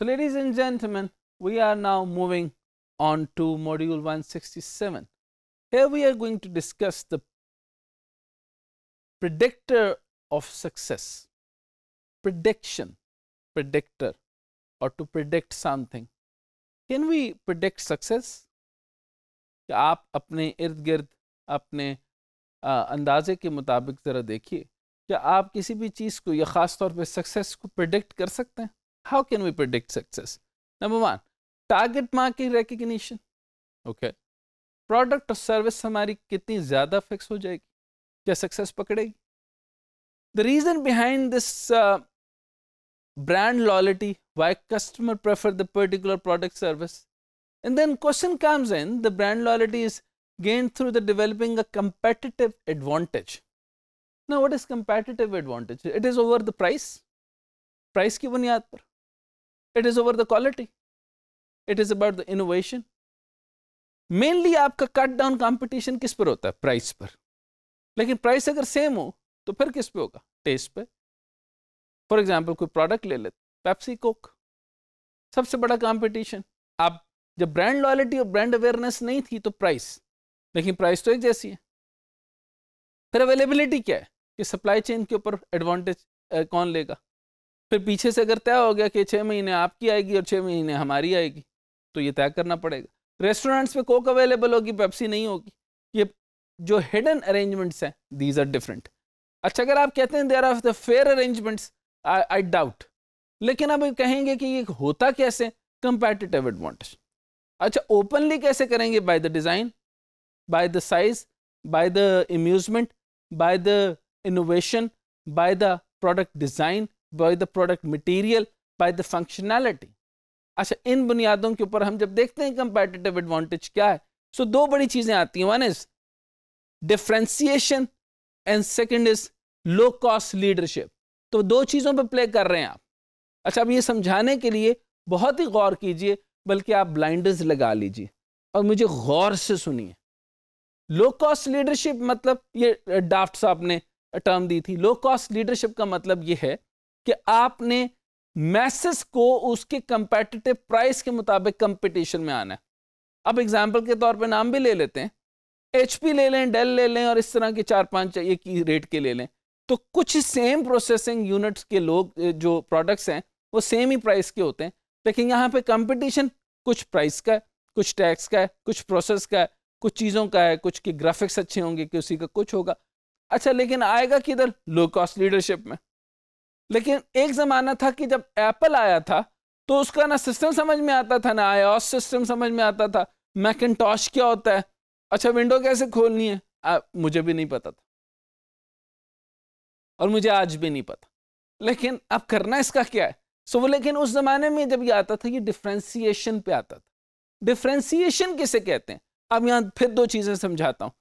So, ladies and gentlemen, we are now moving on to module 167. Here we are going to discuss the predictor of success, prediction, predictor or to predict something. Can we predict success? कि आप अपने इर्द गिर्द अपने आ, अंदाजे के मुताबिक ज़रा देखिए क्या आप किसी भी चीज़ को या ख़ास तौर पे सक्सेस को प्रिडिक्ट कर सकते हैं How can we predict success? Number one, target market recognition. Okay. product or service, हमारी कितनी ज़्यादा फिक्स हो जाएगी क्या सक्सेस पकड़ेगी reason behind this uh, brand loyalty, why customer prefer the particular product service. And then question comes in, the brand loyalty is gained through the developing a competitive advantage. Now what is competitive advantage? It is over the price, price ki buniyad par. It is over the quality it is about the innovation mainly आपका cut down competition किस पर होता है price पर लेकिन price अगर same हो तो फिर किस पे होगा टेस्ट पे फॉर एग्जाम्पल कोई प्रोडक्ट ले लेते पेप्सी कोक सबसे बड़ा कॉम्पिटिशन आप जब ब्रांड लॉयलिटी और ब्रांड अवेयरनेस नहीं थी तो प्राइस लेकिन प्राइस तो एक जैसी है फिर अवेलेबिलिटी क्या है कि सप्लाई चेन के ऊपर एडवांटेज कौन लेगा फिर पीछे से अगर तय हो गया कि छः महीने आपकी आएगी और छः महीने हमारी आएगी तो ये तय करना पड़ेगा रेस्टोरेंट्स में कोक अवेलेबल होगी पेप्सी नहीं होगी ये जो हिडन अरेंजमेंट्स हैं दीज आर डिफरेंट अच्छा अगर आप कहते हैं there are the fair arrangements I doubt लेकिन अब कहेंगे कि ये होता कैसे कंपेटिटिव एडवांटेज अच्छा ओपनली कैसे करेंगे by the design by the size by the amusement by the innovation by the product design by the product material by the functionality अच्छा इन बुनियादों के ऊपर हम जब देखते हैं कंपेटिटिव एडवांटेज क्या है सो so, दो बड़ी चीजें आती हैं one is differentiation and second is low cost leadership तो दो चीज़ों पर प्ले कर रहे हैं आप अच्छा अब ये समझाने के लिए बहुत ही गौर कीजिए बल्कि आप ब्लाइंडर्स लगा लीजिए और मुझे गौर से सुनिए लो कॉस्ट लीडरशिप मतलब ये डाफ्ट साहब ने टर्म दी थी लो कॉस्ट लीडरशिप का मतलब ये है कि आपने मैसेस को उसके कंपेटिटिव प्राइस के मुताबिक कंपटीशन में आना है अब एग्जाम्पल के तौर पे नाम भी ले लेते हैं एच ले लें डेल ले लें और इस तरह के चार पांच एक ही रेट के ले लें तो कुछ सेम प्रोसेसिंग यूनिट्स के लोग जो प्रोडक्ट्स हैं वो सेम ही प्राइस के होते हैं लेकिन यहाँ पर कंपटिशन कुछ प्राइस का है कुछ टैक्स का है कुछ प्रोसेस का है कुछ चीज़ों का है कुछ के ग्राफिक्स अच्छे होंगे किसी का कुछ होगा अच्छा लेकिन आएगा किधर लो कॉस्ट लीडरशिप में लेकिन एक ज़माना था कि जब एप्पल आया था तो उसका ना सिस्टम समझ में आता था ना आया सिस्टम समझ में आता था मैकिनटॉश क्या होता है अच्छा विंडो कैसे खोलनी है आ, मुझे भी नहीं पता था और मुझे आज भी नहीं पता लेकिन अब करना इसका क्या है सो so, वो लेकिन उस ज़माने में जब ये आता था ये डिफ्रेंसीशन पे आता था डिफ्रेंसीशन किसे कहते हैं अब यहाँ फिर दो चीज़ें समझाता हूँ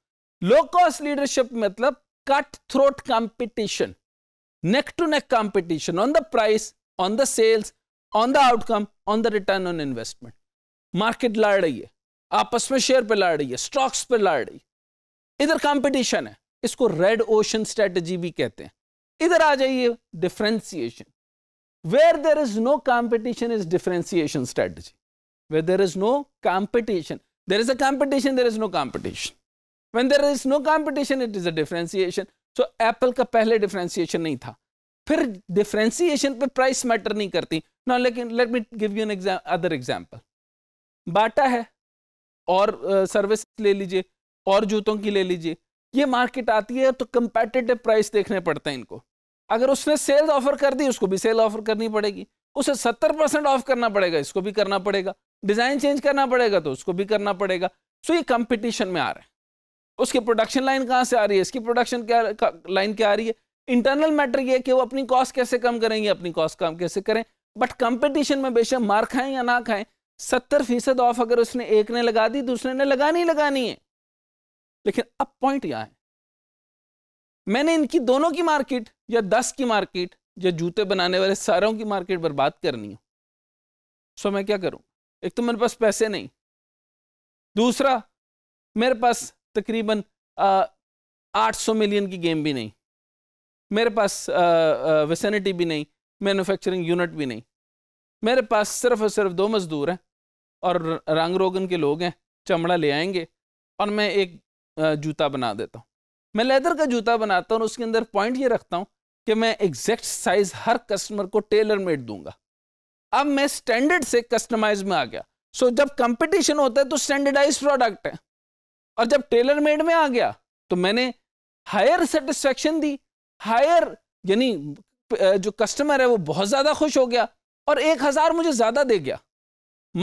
लो कॉस्ट लीडरशिप मतलब cut throat competition neck to neck competition on the price, on the sales, on the outcome, on the return on investment. Market लड़ रही है आपस में शेयर पे लड़ रही है स्टॉक्स पे लड़ रही है इधर कंपटीशन है इसको red ocean where there is no competition is differentiation strategy where there is no competition there is a competition there is no competition when there is no competition it is a differentiation so Apple का पहले differentiation नहीं था फिर differentiation पे price matter नहीं करती ना लेकिन let me give you another example Bata है और सर्विस uh, ले लीजिए और जूतों की ले लीजिए ये मार्केट आती है तो कंपेटिटिव प्राइस देखने पड़ते हैं इनको अगर उसने सेल्स ऑफर कर दी उसको भी सेल ऑफर करनी पड़ेगी उसे सत्तर परसेंट ऑफ करना पड़ेगा इसको भी करना पड़ेगा डिज़ाइन चेंज करना पड़ेगा तो उसको भी करना पड़ेगा सो ये कंपटीशन में आ रहे हैं उसकी प्रोडक्शन लाइन कहाँ से आ रही है इसकी प्रोडक्शन क्या लाइन क्या आ रही है इंटरनल मैटर ये कि वो अपनी कॉस्ट कैसे कम करेंगे अपनी कॉस्ट कम कैसे करें बट कंपटीशन में बेशक मार खाएं या ना खाएं सत्तर फीसद ऑफ अगर उसने एक ने लगा दी दूसरे ने लगानी लगानी है लेकिन अब पॉइंट यहाँ है मैंने इनकी दोनों की मार्केट या दस की मार्केट या जूते बनाने वाले सारों की मार्केट बर्बाद करनी हो सो मैं क्या करूँ एक तो मेरे पास पैसे नहीं दूसरा मेरे पास तकरीबन आठ सौ मिलियन की गेम भी नहीं मेरे पास वेसनिटी भी नहीं मैन्युफैक्चरिंग यूनिट भी नहीं मेरे पास सिर्फ और सिर्फ दो मज़दूर हैं और रंग रोगन के लोग हैं चमड़ा ले आएंगे और मैं एक जूता बना देता हूँ मैं लेदर का जूता बनाता हूँ उसके अंदर पॉइंट ये रखता हूँ कि मैं एग्जैक्ट साइज़ हर कस्टमर को टेलर मेड दूंगा अब मैं स्टैंडर्ड से कस्टमाइज में आ गया सो so, जब कंपटीशन होता है तो स्टैंडर्डाइज प्रोडक्ट है और जब टेलर मेड में आ गया तो मैंने हायर सेटिस्फेक्शन दी हायर यानी जो कस्टमर है वो बहुत ज़्यादा खुश हो गया और एक हज़ार मुझे ज़्यादा दे गया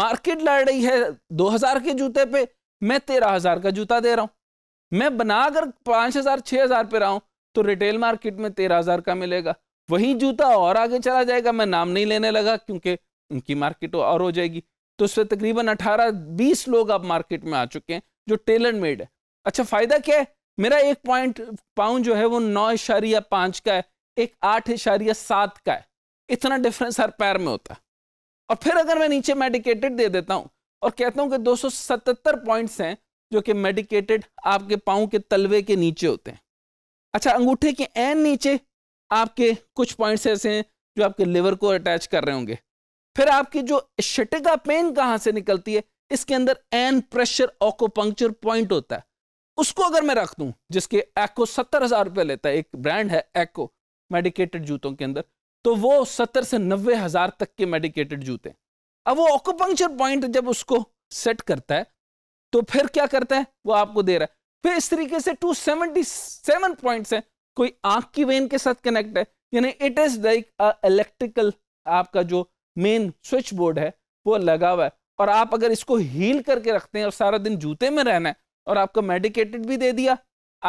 मार्केट लड़ रही है दो हज़ार के जूते पे मैं तेरह हज़ार का जूता दे रहा हूं मैं बना अगर पांच हज़ार छह हज़ार पे रहा हूं तो रिटेल मार्केट में तेरह हज़ार का मिलेगा वही जूता और आगे चला जाएगा मैं नाम नहीं लेने लगा क्योंकि उनकी मार्केट और हो जाएगी तो उससे तकरीबन अठारह बीस लोग अब मार्केट में आ चुके हैं जो टेलर मेड है अच्छा फायदा क्या है मेरा एक पॉइंट पाउंड जो है वो नौ इशारिया पांच का है एक आठ इशारिया सात का है इतना डिफरेंस हर पैर में होता है और फिर अगर मैं नीचे मेडिकेटेड दे देता हूं और कहता हूँ कि 277 पॉइंट्स हैं जो कि मेडिकेटेड आपके पाऊं के तलवे के नीचे होते हैं अच्छा अंगूठे के एन नीचे आपके कुछ पॉइंट्स ऐसे हैं जो आपके लिवर को अटैच कर रहे होंगे फिर आपकी जो शटिका पेन कहाँ से निकलती है इसके अंदर एन प्रेशर ऑकोपंक्चर पॉइंट होता है उसको अगर मैं रख दूं जिसके एको सत्तर हजार रुपये लेता है एक ब्रांड है एको मेडिकेटेड जूतों के अंदर तो वो सत्तर से नब्बे हजार तक के मेडिकेटेड जूते अब वो ऑकोपंक्चर पॉइंट जब उसको सेट करता है तो फिर क्या करता है वो आपको दे रहा है फिर इस तरीके से टू सेवेंटी सेवन पॉइंट है कोई आंख की वेन के साथ कनेक्ट है यानी इट इज लाइक इलेक्ट्रिकल आपका जो मेन स्विच बोर्ड है वो लगा हुआ है और आप अगर इसको हील करके रखते हैं और सारा दिन जूते में रहना है और आपको मेडिकेटेड भी दे दिया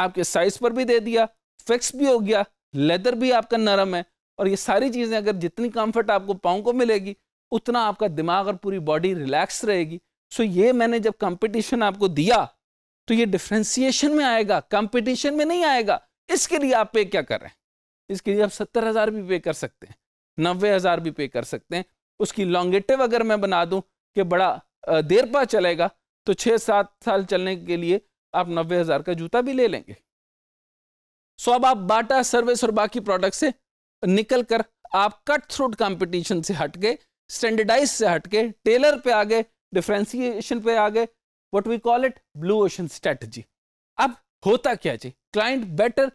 आपके साइज पर भी दे दिया फिक्स भी हो गया लेदर भी आपका नरम है और ये सारी चीज़ें अगर जितनी कम्फर्ट आपको पाँव को मिलेगी उतना आपका दिमाग और पूरी बॉडी रिलैक्स रहेगी सो ये मैंने जब कंपटीशन आपको दिया तो ये डिफ्रेंसिएशन में आएगा कंपटीशन में नहीं आएगा इसके लिए आप पे क्या कर रहे हैं इसके लिए आप सत्तर हज़ार भी पे कर सकते हैं नब्बे हज़ार भी पे कर सकते हैं उसकी लॉन्गेटिव अगर मैं बना दूं कि बड़ा देर पा चलेगा तो छः सात साल चलने के लिए आप नब्बे हज़ार का जूता भी ले लेंगे सो अब आप बाटा सर्विस और बाकी प्रोडक्ट से निकल कर आप कट थ्रूट कॉम्पिटिशन से हट गए स्टैंडर्डाइज से हट टेलर पे आ गए डिफ्रेंसिएशन पे आ गए what we call it blue ocean strategy अब होता क्या जी client better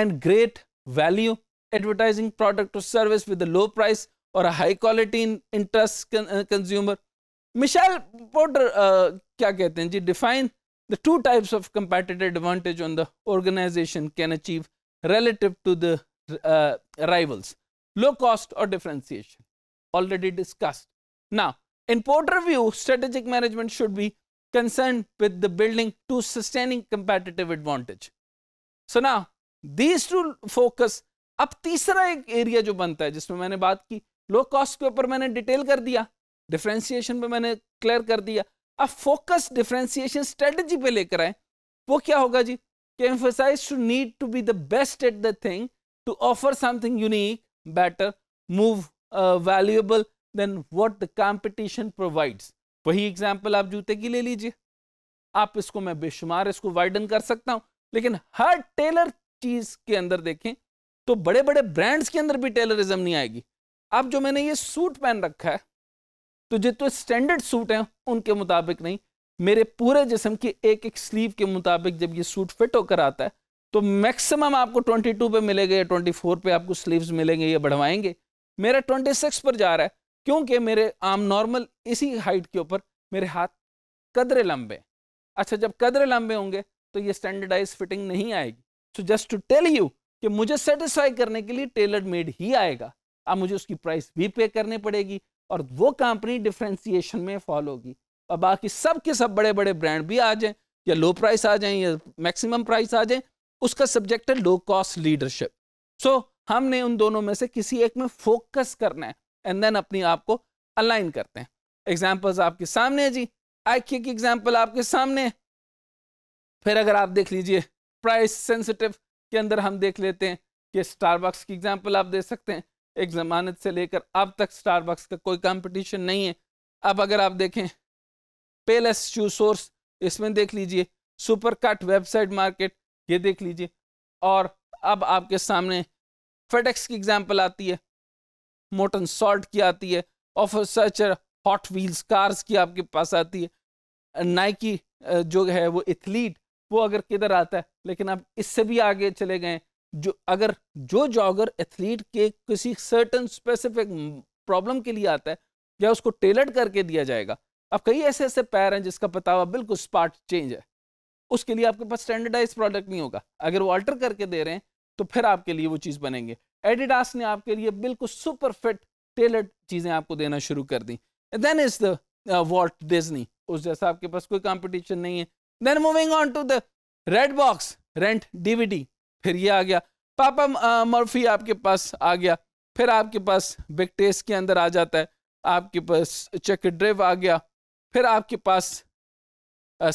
and great value advertising product और service with low price or a high quality in interest con, uh, consumer. Michelle Porter uh, define the two types of competitive advantage on the organization can achieve relative to the uh, rivals, low cost or differentiation, already discussed. Now, in Porter view, strategic management should be concerned with the building to sustaining competitive advantage. So now, these two focus, अब third area which जो बनता है जिसमें low cost के ऊपर मैंने detail कर दिया डिफ्रेंसिएशन पे मैंने क्लियर कर दिया अब फोकस डिफ्रेंसिएशन स्ट्रेटजी पे लेकर आए वो क्या होगा जी कि emphasize to need to be the best at the thing to offer something unique better move valuable than what the competition provides वही एग्जांपल आप जूते की ले लीजिए आप इसको मैं बेशुमार इसको वाइडन कर सकता हूं लेकिन हर टेलर चीज के अंदर देखें तो बड़े बड़े ब्रांड्स के अंदर भी टेलरिज्म नहीं आएगी अब जो मैंने ये सूट पहन रखा है तो जितने तो स्टैंडर्ड सूट हैं उनके मुताबिक नहीं मेरे पूरे जिसम की एक एक स्लीव के मुताबिक जब ये सूट फिट होकर आता है तो मैक्सिमम आपको 22 पे मिलेगा या 24 पे आपको स्लीव्स मिलेंगे या बढ़वाएंगे मेरा 26 पर जा रहा है क्योंकि मेरे आम नॉर्मल इसी हाइट के ऊपर मेरे हाथ कदरे लंबे अच्छा जब कदरे लंबे होंगे तो ये स्टैंडर्डाइज फिटिंग नहीं आएगी so just to tell you कि मुझे सेटिस्फाई करने के लिए टेलर मेड ही आएगा अब मुझे उसकी प्राइस भी पे करने पड़ेगी और वो कंपनी डिफ्रेंसीशन में फॉल होगी और बाकी सब के सब बड़े बड़े ब्रांड भी आ जाएं या लो प्राइस आ जाएं या मैक्सिमम प्राइस आ जाएं उसका सब्जेक्ट है लो कॉस्ट लीडरशिप सो हमने उन दोनों में से किसी एक में फोकस करना है एंड देन अपनी आप को अलाइन करते हैं एग्जाम्पल्स आपके सामने है जी आई की एग्जाम्पल आपके सामने फिर अगर आप देख लीजिए प्राइस सेंसिटिव के अंदर हम देख लेते हैं कि स्टारबक्स की एग्जाम्पल आप दे सकते हैं एक ज़मानत से लेकर अब तक स्टारबक्स का कोई कंपटीशन नहीं है अब अगर आप देखें पेलेस शू सोर्स इसमें देख लीजिए सुपर कट वेबसाइट मार्केट ये देख लीजिए और अब आपके सामने फेडेक्स की एग्जाम्पल आती है मोटन सॉल्ट की आती है ऑफर सर्चर हॉट व्हील्स कार्स की आपके पास आती है नाइकी जो है वो एथलीट वो अगर किधर आता है लेकिन आप इससे भी आगे चले गए जो अगर जो जॉगर एथलीट के किसी सर्टन स्पेसिफिक प्रॉब्लम के लिए आता है या उसको टेलर्ड करके दिया जाएगा अब कई ऐसे ऐसे पैर हैं जिसका पतावा बिल्कुल स्पार्ट चेंज है उसके लिए आपके पास स्टैंडर्डाइज प्रोडक्ट नहीं होगा अगर वो अल्टर करके दे रहे हैं तो फिर आपके लिए वो चीज़ बनेंगे एडिडास ने आपके लिए बिल्कुल सुपर फिट टेलर्ड चीज़ें आपको देना शुरू कर दी then is the Walt Disney उस जैसा आपके पास कोई कॉम्पिटिशन नहीं है then moving on to the Redbox rent DVD फिर ये आ गया पापा मर्फी आपके पास आ गया फिर आपके पास बिग टेस्ट के अंदर आ जाता है आपके पास चेक ड्रिव e आ गया फिर आपके पास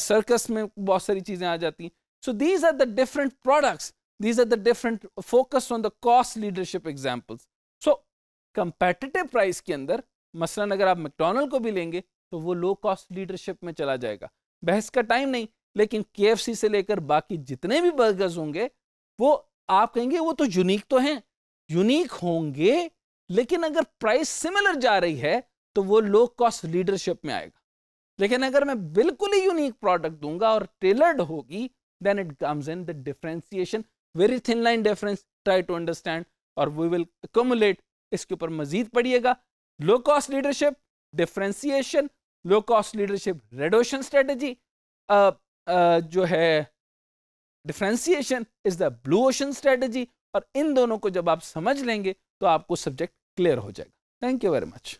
सर्कस में बहुत सारी चीज़ें आ जाती हैं so these are the different products these are the different focus on the cost leadership examples so competitive price के अंदर मसलन अगर आप मैकडोनल्ड को भी लेंगे तो वो लो कॉस्ट लीडरशिप में चला जाएगा बहस का टाइम नहीं लेकिन के से लेकर बाकी जितने भी बर्गर्स होंगे वो आप कहेंगे वो तो यूनिक तो हैं यूनिक होंगे लेकिन अगर प्राइस सिमिलर जा रही है तो वो लो कॉस्ट लीडरशिप में आएगा लेकिन अगर मैं बिल्कुल ही यूनिक प्रोडक्ट दूंगा और टेलर्ड होगी then it comes in the differentiation very thin line difference try to understand और वी विल अकोमुलेट इसके ऊपर मजीद पढ़िएगा low cost leadership differentiation low cost leadership red ocean strategy जो है differentiation is the blue ocean strategy और इन दोनों को जब आप समझ लेंगे तो आपको सब्जेक्ट क्लियर हो जाएगा थैंक यू वेरी मच